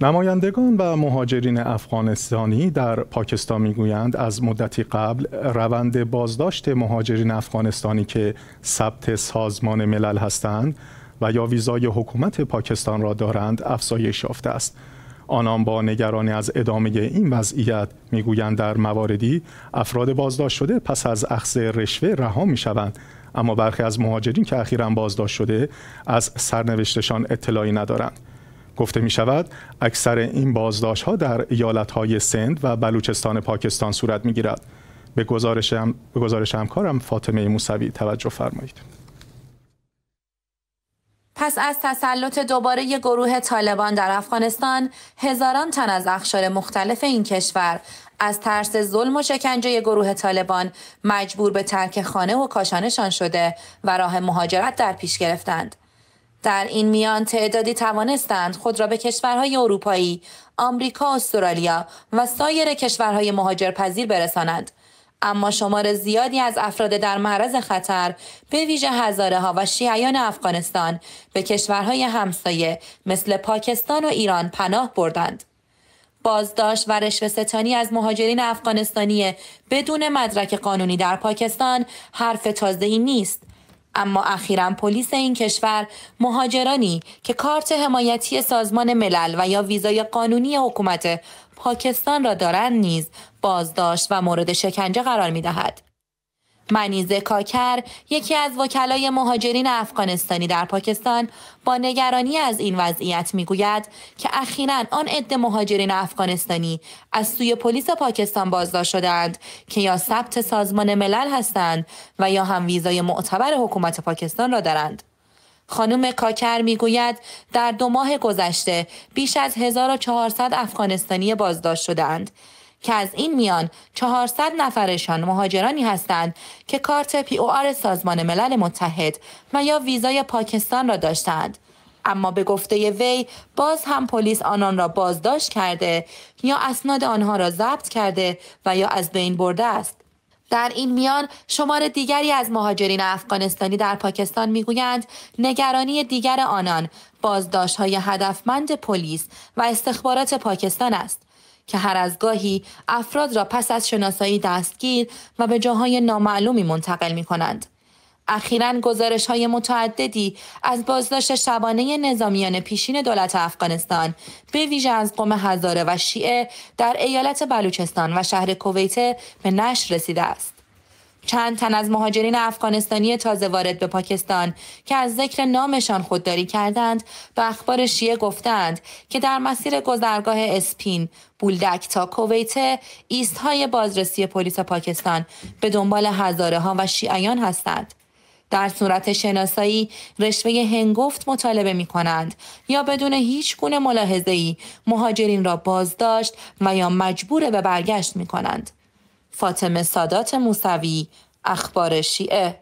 نمایندگان و مهاجرین افغانستانی در پاکستان میگویند از مدتی قبل روند بازداشت مهاجرین افغانستانی که ثبت سازمان ملل هستند و یا ویزای حکومت پاکستان را دارند افزایش یافته است آنان با نگرانی از ادامه این وضعیت میگویند در مواردی افراد بازداشت شده پس از اخذ رشوه رها میشوند اما برخی از مهاجرین که اخیرا بازداشت شده از سرنوشتشان اطلاعی ندارند گفته می شود اکثر این بازداشت ها در ایالت های سند و بلوچستان پاکستان صورت می گیرد به گزارش, هم، به گزارش همکارم فاطمه موسوی توجه فرمایید پس از تسلط دوباره گروه طالبان در افغانستان هزاران تن از اخشار مختلف این کشور از ترس ظلم و شکنجه گروه طالبان مجبور به ترک خانه و کاشانشان شده و راه مهاجرت در پیش گرفتند در این میان تعدادی توانستند خود را به کشورهای اروپایی، آمریکا، استرالیا و سایر کشورهای مهاجرپذیر برسانند. اما شمار زیادی از افراد در معرض خطر به ویژه هزاره ها و شیعیان افغانستان به کشورهای همسایه مثل پاکستان و ایران پناه بردند. بازداشت و رشوه ستانی از مهاجرین افغانستانی بدون مدرک قانونی در پاکستان حرف تازه‌ای نیست اما اخیرا پلیس این کشور مهاجرانی که کارت حمایتی سازمان ملل و یا ویزای قانونی حکومت پاکستان را دارند نیز بازداشت و مورد شکنجه قرار می دهد. منیزه کاکر یکی از وکلای مهاجرین افغانستانی در پاکستان با نگرانی از این وضعیت میگوید که اخیرا آن عده مهاجرین افغانستانی از سوی پلیس پاکستان بازداشت شدند که یا ثبت سازمان ملل هستند و یا هم ویزای معتبر حکومت پاکستان را دارند. خانم کاکر میگوید در دو ماه گذشته بیش از 1400 افغانستانی بازداشت شدهاند. که از این میان 400 نفرشان مهاجرانی هستند که کارت پی او آر سازمان ملل متحد و یا ویزای پاکستان را داشتند. اما به گفته وی باز هم پلیس آنان را بازداشت کرده یا اسناد آنها را ضبط کرده و یا از بین برده است. در این میان شمار دیگری از مهاجرین افغانستانی در پاکستان میگویند نگرانی دیگر آنان بازداشت های هدفمند پلیس و استخبارات پاکستان است که هر از گاهی افراد را پس از شناسایی دستگیر و به جاهای نامعلومی منتقل می کنند. اخیرا گزارش های متعددی از بازداشت شبانه نظامیان پیشین دولت افغانستان به ویژه از قوم هزاره و شیعه در ایالت بلوچستان و شهر کویته به نشر رسیده است. چند تن از مهاجرین افغانستانی تازه وارد به پاکستان که از ذکر نامشان خودداری کردند به اخبار شیعه گفتند که در مسیر گذرگاه اسپین بولدک تا کویت ایستهای بازرسی پلیس پاکستان به دنبال هزاره ها و شیعیان هستند در صورت شناسایی رشوه هنگفت مطالبه می کنند یا بدون هیچ گونه ای مهاجرین را بازداشت و یا مجبور به برگشت می کنند. فاطمه سادات موسوی اخبار شیعه